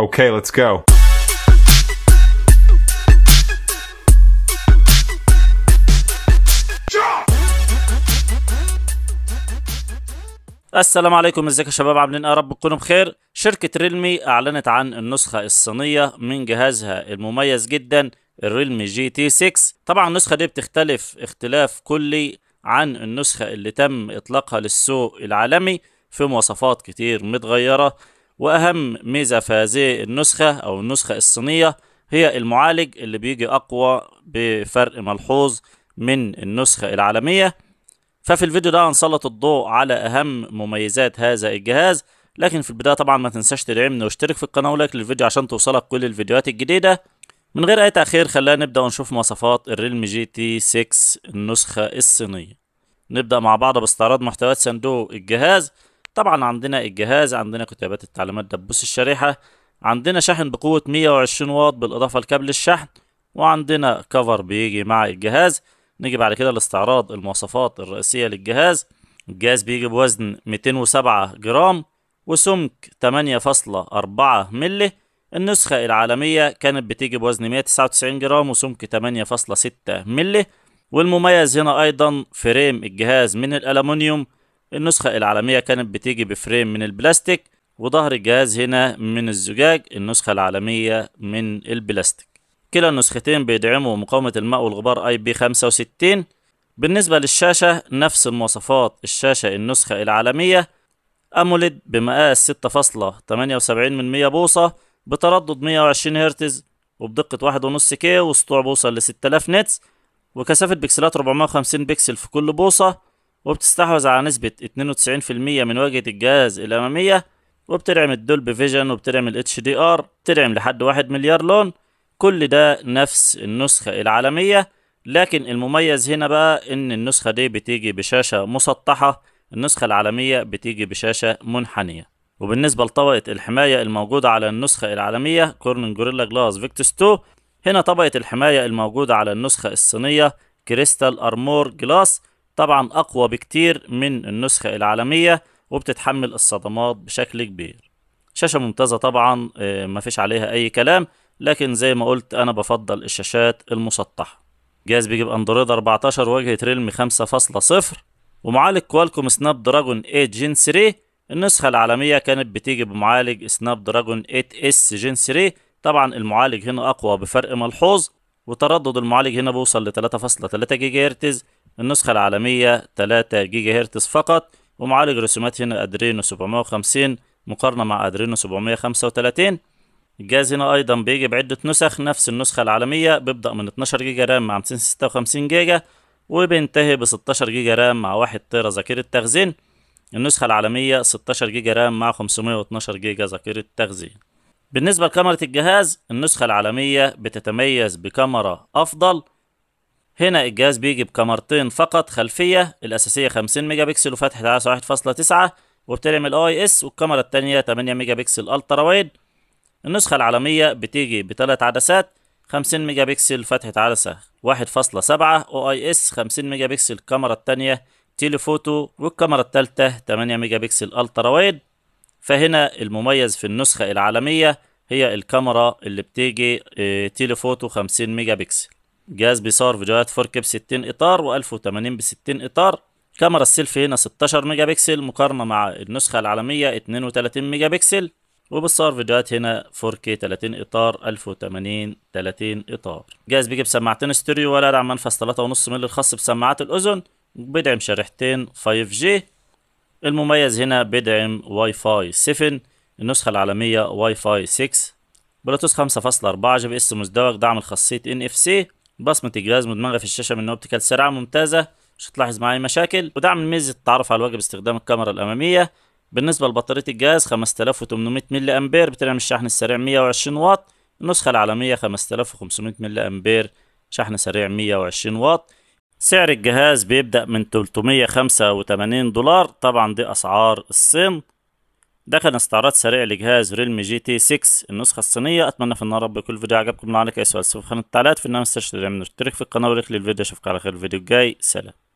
Okay, let's go. السلام عليكم ازيك يا شباب عاملين ايه رب تكونوا بخير شركة ريلمي اعلنت عن النسخة الصينية من جهازها المميز جدا الريلمي جي تي 6 طبعا النسخة دي بتختلف اختلاف كلي عن النسخة اللي تم اطلاقها للسوق العالمي في مواصفات كتير متغيرة واهم ميزه في هذه النسخه او النسخه الصينيه هي المعالج اللي بيجي اقوى بفرق ملحوظ من النسخه العالميه ففي الفيديو ده هنسلط الضوء على اهم مميزات هذا الجهاز لكن في البدايه طبعا ما تنساش تدعمني واشترك في القناه ولايك للفيديو عشان توصلك كل الفيديوهات الجديده من غير اي تاخير خلينا نبدا ونشوف مواصفات الريلمي جي تي 6 النسخه الصينيه نبدا مع بعض باستعراض محتويات صندوق الجهاز طبعا عندنا الجهاز عندنا كتابات التعليمات دبوس الشريحة عندنا شاحن بقوة 120 واط بالإضافة لكابل الشحن وعندنا كفر بيجي مع الجهاز نيجي بعد كده لاستعراض المواصفات الرئيسية للجهاز الجهاز بيجي بوزن 207 جرام وسمك 8.4 ملي النسخة العالمية كانت بتيجي بوزن 199 جرام وسمك 8.6 ملي والمميز هنا أيضا فريم الجهاز من الالومنيوم النسخة العالمية كانت بتيجي بفريم من البلاستيك وظهر الجهاز هنا من الزجاج النسخة العالمية من البلاستيك كلا النسختين بيدعموا مقاومة الماء والغبار اي بي 65 بالنسبة للشاشة نفس مواصفات الشاشة النسخة العالمية أموليد بمقاس 6.78 من 100 بوصة بتردد 120 هرتز وبدقة 1.5 كي وسطوع بوصل ل 6000 نتس وكثافة بكسلات 450 بكسل في كل بوصة وبتستحوذ على نسبة 92% من واجهة الجهاز الأمامية وبتدعم الدول فيجن وبتدعم ال HDR بترعم لحد 1 مليار لون كل ده نفس النسخة العالمية لكن المميز هنا بقى إن النسخة دي بتيجي بشاشة مسطحة النسخة العالمية بتيجي بشاشة منحنية وبالنسبة لطبقة الحماية الموجودة على النسخة العالمية كورنن جوريلا جلاس فيكتوس 2 هنا طبقة الحماية الموجودة على النسخة الصينية كريستال أرمور جلاس طبعا أقوى بكتير من النسخة العالمية وبتتحمل الصدمات بشكل كبير شاشة ممتازة طبعا آه، ما فيش عليها أي كلام لكن زي ما قلت أنا بفضل الشاشات المسطحة جهاز بيجيب أندرويد 14 واجهة ريلمي 5.0 ومعالج كوالكوم سناب دراجون 8 جين 3 النسخة العالمية كانت بتيجي بمعالج سناب دراجون 8 اس جين 3 طبعا المعالج هنا أقوى بفرق ملحوظ وتردد المعالج هنا بوصل ل 3.3 جيجا هرتز النسخة العالمية 3 جيجا هرتز فقط ومعالج رسومات هنا أدرينو 750 مقارنة مع أدرينو 735 الجهاز هنا أيضا بيجي بعدة نسخ نفس النسخة العالمية بيبدأ من 12 جيجا رام مع 256 جيجا وبينتهي ب 16 جيجا رام مع 1 تيرا ذاكرة تخزين النسخة العالمية 16 جيجا رام مع 512 جيجا ذاكرة تخزين بالنسبة لكاميرا الجهاز النسخة العالمية بتتميز بكاميرا أفضل هنا الجهاز بيجي بكاميرتين فقط خلفية الأساسية 50 ميجا بكسل وفتحة عدسة 1.9 وبتعمل الـ اس والكاميرا التانية 8 ميجا بكسل الترا وايد النسخة العالمية بتيجي بثلاث عدسات 50 ميجا بكسل فتحة عدسة 1.7 او اي اس 50 ميجا بكسل الكاميرا التانية تيلي فوتو والكاميرا التالتة 8 ميجا بكسل الترا وايد فهنا المميز في النسخة العالمية هي الكاميرا اللي بتيجي آه، تيليفوتو 50 ميجا بكسل جهاز بيصور فيديوهات 4K ب 60 إطار و1080 ب 60 إطار كاميرا السيلفي هنا 16 ميجا بكسل مقارنة مع النسخة العالمية 32 ميجا بكسل وبتصور فيديوهات هنا 4K 30 إطار 1080 30 إطار جهاز بيجي بسماعتين ستيريو ولا دعم منفذ 3.5 مللي الخاص بسماعات الأذن بيدعم شريحتين 5G المميز هنا بيدعم واي فاي 7 النسخة العالمية واي فاي 6 بلوتوث 5.4 جي بي اس مزدوج دعم خاصية ان اف سي بصمة الجهاز مدمغة في الشاشة من اوبتيكال سريعة ممتازة مش هتلاحظ معايا مشاكل ودعم ميزة التعرف على الواجب باستخدام الكاميرا الأمامية بالنسبة لبطارية الجهاز 5800 ملي أمبير بتدعم الشحن السريع 120 واط النسخة العالمية 5500 ملي أمبير شحن سريع 120 واط سعر الجهاز بيبدأ من 385 دولار طبعا دي أسعار الصين ده كان استعراض سريع لجهاز ريلمي جي تي 6 النسخة الصينية أتمنى في النهار رب يكون الفيديو عجبكم لو عندك أي سؤال سوف في خانة التعليقات في النهار متنساش من في القناة وليك للفيديو أشوفك على خير الفيديو الجاي سلام